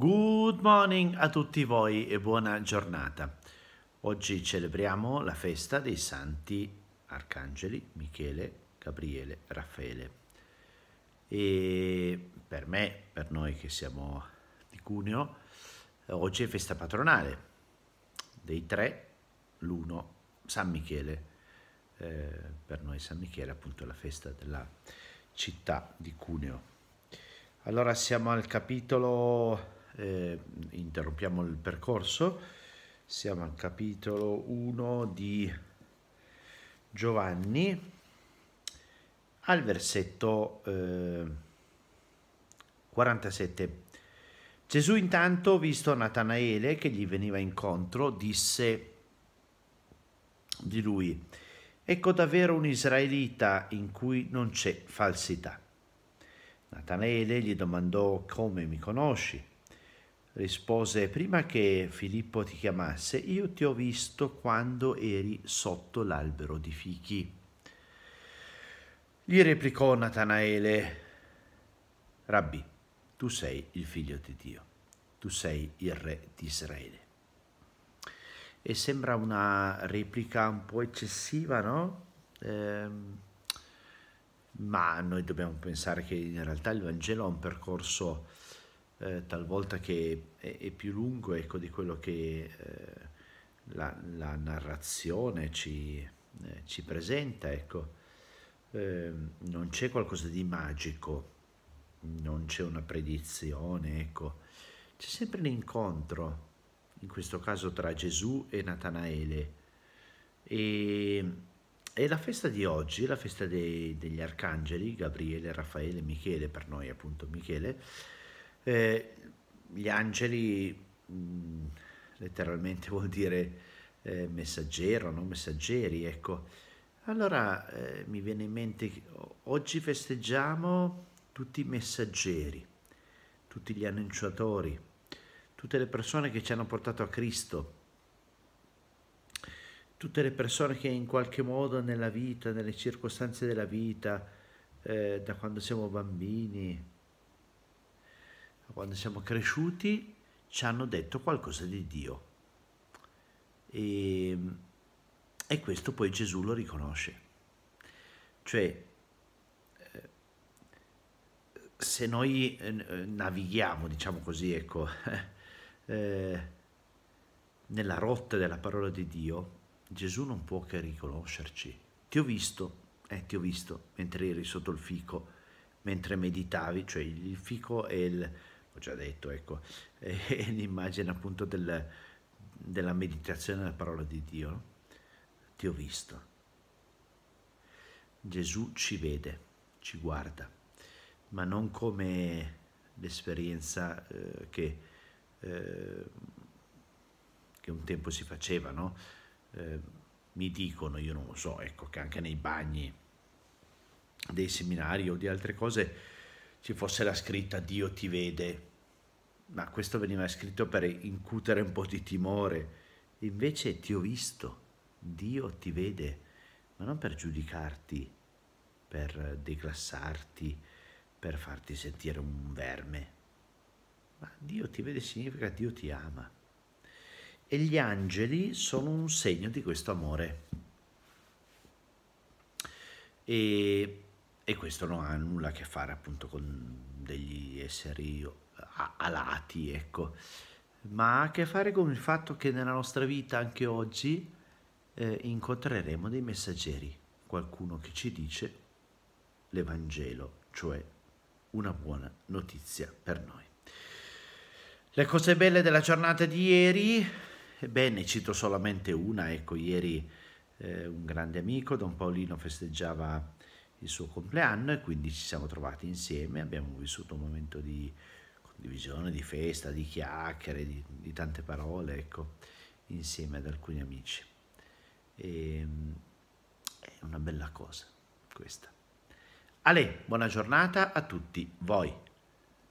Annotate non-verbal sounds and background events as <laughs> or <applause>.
Good morning a tutti voi e buona giornata. Oggi celebriamo la festa dei santi arcangeli Michele, Gabriele, Raffaele. E per me, per noi che siamo di Cuneo, oggi è festa patronale dei tre, l'uno San Michele. Eh, per noi San Michele appunto la festa della città di Cuneo. Allora siamo al capitolo eh, interrompiamo il percorso, siamo al capitolo 1 di Giovanni, al versetto eh, 47. Gesù intanto, visto Natanaele che gli veniva incontro, disse di lui, ecco davvero un israelita in cui non c'è falsità. Natanaele gli domandò come mi conosci rispose, prima che Filippo ti chiamasse, io ti ho visto quando eri sotto l'albero di fichi. Gli replicò Natanaele, Rabbi, tu sei il figlio di Dio, tu sei il re di Israele. E sembra una replica un po' eccessiva, no? Ehm, ma noi dobbiamo pensare che in realtà il Vangelo ha un percorso eh, talvolta che è, è, più lungo ecco, di quello che eh, la, la, narrazione ci, eh, ci presenta. Ecco. Ehm, non c'è qualcosa di magico, non c'è una predizione, ecco. c'è sempre l'incontro, in questo caso tra Gesù e Natanaele. E, e, la festa di oggi, la festa dei, degli arcangeli, Gabriele, Raffaele, Michele, per noi appunto Michele, eh, gli angeli mm, letteralmente <laughs> vuol dire eh, messaggero, non messaggeri, ecco. Allora eh, mi viene in mente oggi festeggiamo tutti i messaggeri, tutti gli annunciatori, tutte le persone che ci hanno portato a Cristo, tutte le persone che in qualche modo nella vita, nelle circostanze della vita, eh, da quando siamo bambini, quando siamo cresciuti ci hanno detto qualcosa di Dio. E, e questo poi Gesù lo riconosce. Cioè, eh, se noi eh, navighiamo, diciamo così, ecco, <laughs> eh, nella rotta della parola di Dio, Gesù non può che riconoscerci. Ti ho visto, eh, ti ho visto mentre eri sotto il fico, mentre meditavi, cioè il fico è il, ho già detto, ecco, <laughs> è l'immagine appunto del, della meditazione della parola di Dio. No? Ti ho visto. Gesù ci vede, ci guarda, ma non come l'esperienza eh, che, eh, che, un tempo si faceva, no? eh, mi dicono, io non lo so, ecco, che anche nei bagni dei seminari o di altre cose ci fosse la scritta Dio ti vede, ma questo veniva scritto per incutere un po' di timore. Invece ti ho visto, Dio ti vede, ma non per giudicarti, per declassarti, per farti sentire un verme. Ma Dio ti vede significa Dio ti ama. E gli angeli sono un segno di questo amore. E, e questo non ha nulla a che fare appunto con degli esseri malati, ecco, ma ha a che fare con il fatto che nella nostra vita anche oggi eh, incontreremo dei messaggeri, qualcuno che ci dice l'Evangelo, cioè una buona notizia per noi. Le cose belle della giornata di ieri, bene, cito solamente una, ecco, ieri eh, un grande amico, Don Paolino, festeggiava il suo compleanno e quindi ci siamo trovati insieme, abbiamo vissuto un momento di di visione, di festa, di chiacchiere, di, di tante parole, ecco, insieme ad alcuni amici. E, ehm, è una bella cosa questa. Ale, buona giornata a tutti voi.